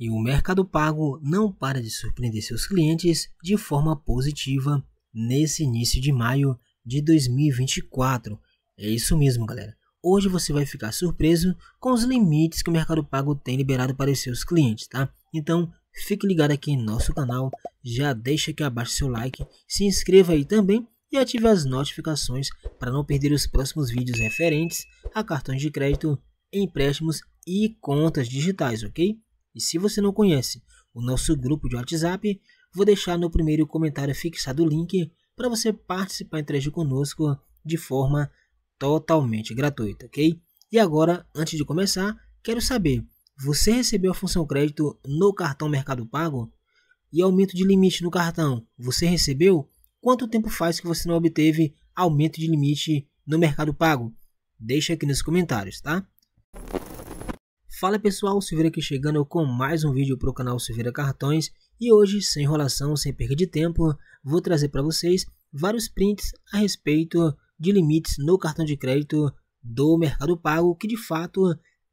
E o Mercado Pago não para de surpreender seus clientes de forma positiva nesse início de maio de 2024. É isso mesmo, galera. Hoje você vai ficar surpreso com os limites que o Mercado Pago tem liberado para os seus clientes, tá? Então, fique ligado aqui em nosso canal, já deixa aqui abaixo seu like, se inscreva aí também e ative as notificações para não perder os próximos vídeos referentes a cartões de crédito, empréstimos e contas digitais, ok? E se você não conhece o nosso grupo de WhatsApp, vou deixar no primeiro comentário fixado o link para você participar e interagir conosco de forma totalmente gratuita, ok? E agora, antes de começar, quero saber, você recebeu a função crédito no cartão Mercado Pago? E aumento de limite no cartão, você recebeu? Quanto tempo faz que você não obteve aumento de limite no Mercado Pago? Deixa aqui nos comentários, tá? Fala pessoal, Silveira aqui chegando com mais um vídeo para o canal Silveira Cartões e hoje, sem enrolação, sem perda de tempo, vou trazer para vocês vários prints a respeito de limites no cartão de crédito do Mercado Pago que de fato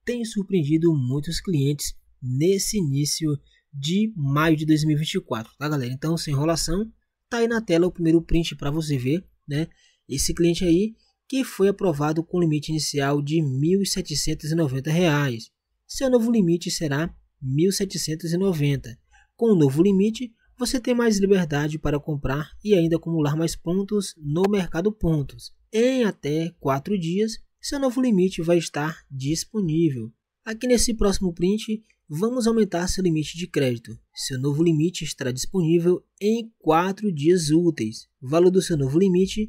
tem surpreendido muitos clientes nesse início de maio de 2024, tá galera? Então, sem enrolação, tá aí na tela o primeiro print para você ver, né? Esse cliente aí que foi aprovado com limite inicial de R$ 1.790 seu novo limite será 1790. Com o novo limite, você tem mais liberdade para comprar e ainda acumular mais pontos no mercado pontos. Em até 4 dias, seu novo limite vai estar disponível. Aqui nesse próximo print, vamos aumentar seu limite de crédito. Seu novo limite estará disponível em 4 dias úteis. valor do seu novo limite,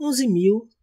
R$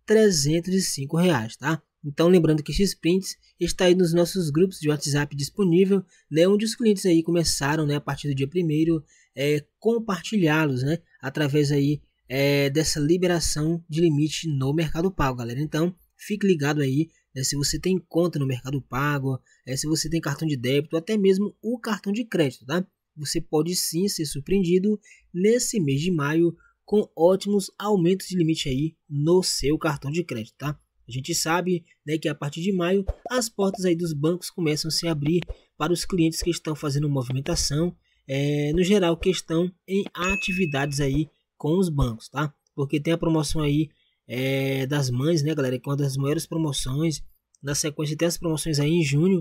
11.305, tá? Então lembrando que esses prints está aí nos nossos grupos de WhatsApp disponível, né, onde os clientes aí começaram, né, a partir do dia primeiro, é, compartilhá-los, né, através aí é, dessa liberação de limite no Mercado Pago, galera. Então fique ligado aí, né, se você tem conta no Mercado Pago, é, se você tem cartão de débito, até mesmo o cartão de crédito, tá? Você pode sim ser surpreendido nesse mês de maio com ótimos aumentos de limite aí no seu cartão de crédito, tá? A gente sabe né, que a partir de maio as portas aí dos bancos começam a se abrir para os clientes que estão fazendo movimentação, é, no geral que estão em atividades aí com os bancos, tá? Porque tem a promoção aí é, das mães, né, galera? Que é uma das maiores promoções. Na sequência tem as promoções aí em junho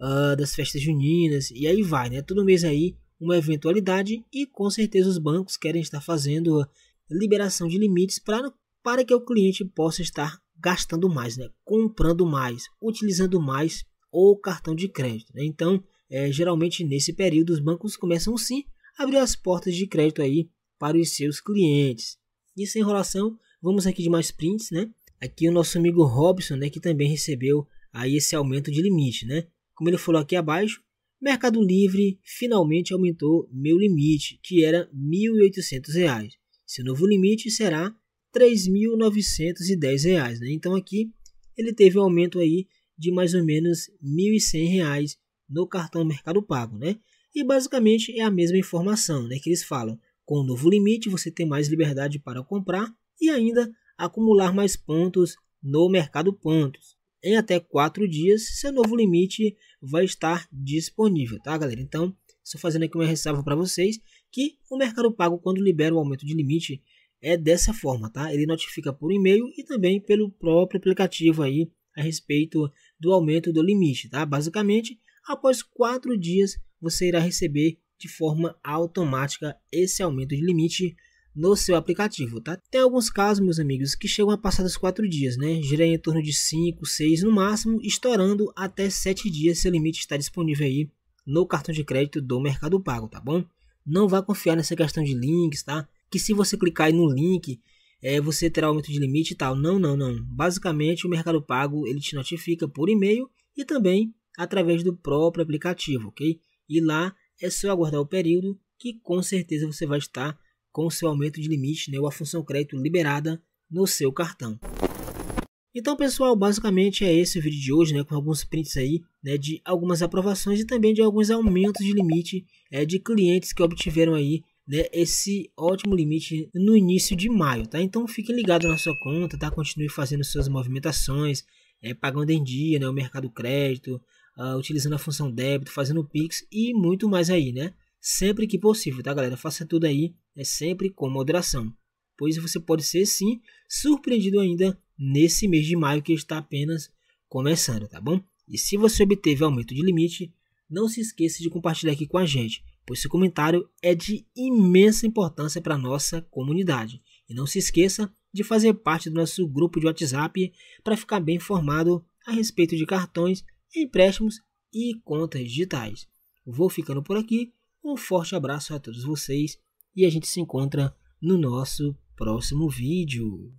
uh, das festas juninas e aí vai, né? Todo mês aí uma eventualidade e com certeza os bancos querem estar fazendo ah, liberação de limites para, para que o cliente possa estar gastando mais, né? comprando mais, utilizando mais o cartão de crédito. Né? Então, é, geralmente nesse período, os bancos começam sim a abrir as portas de crédito aí para os seus clientes. E sem enrolação, vamos aqui de mais prints, né? Aqui o nosso amigo Robson, né, que também recebeu aí esse aumento de limite, né? Como ele falou aqui abaixo, Mercado Livre finalmente aumentou meu limite, que era R$ 1.800. Seu novo limite será R$ 3.910. Né? Então aqui ele teve um aumento aí de mais ou menos R$ 1.100 no cartão Mercado Pago. Né? E basicamente é a mesma informação né? que eles falam. Com o novo limite você tem mais liberdade para comprar e ainda acumular mais pontos no Mercado Pontos. Em até 4 dias, seu novo limite vai estar disponível, tá galera? Então, só fazendo aqui uma ressalva para vocês que o Mercado Pago, quando libera o aumento de limite é dessa forma, tá? Ele notifica por e-mail e também pelo próprio aplicativo aí a respeito do aumento do limite, tá? Basicamente, após quatro dias você irá receber de forma automática esse aumento de limite no seu aplicativo, tá? Tem alguns casos, meus amigos, que chegam a passar dos quatro dias, né? Gira em torno de 5, 6 no máximo, estourando até sete dias se o limite está disponível aí no cartão de crédito do Mercado Pago, tá bom? Não vá confiar nessa questão de links, tá? que se você clicar aí no link, é, você terá aumento de limite e tal. Não, não, não. Basicamente, o Mercado Pago ele te notifica por e-mail e também através do próprio aplicativo, ok? E lá é só aguardar o período que com certeza você vai estar com o seu aumento de limite, né, ou a função crédito liberada no seu cartão. Então, pessoal, basicamente é esse o vídeo de hoje, né, com alguns prints aí, né, de algumas aprovações e também de alguns aumentos de limite é, de clientes que obtiveram aí né, esse ótimo limite no início de maio, tá? Então fique ligado na sua conta, tá? Continue fazendo suas movimentações, é, pagando em dia, né, o mercado crédito, uh, utilizando a função débito, fazendo Pix e muito mais aí, né? Sempre que possível, tá, galera? Faça tudo aí, é né, sempre com moderação, pois você pode ser sim surpreendido ainda nesse mês de maio que está apenas começando, tá bom? E se você obteve aumento de limite, não se esqueça de compartilhar aqui com a gente pois seu comentário é de imensa importância para a nossa comunidade. E não se esqueça de fazer parte do nosso grupo de WhatsApp para ficar bem informado a respeito de cartões, empréstimos e contas digitais. Vou ficando por aqui. Um forte abraço a todos vocês e a gente se encontra no nosso próximo vídeo.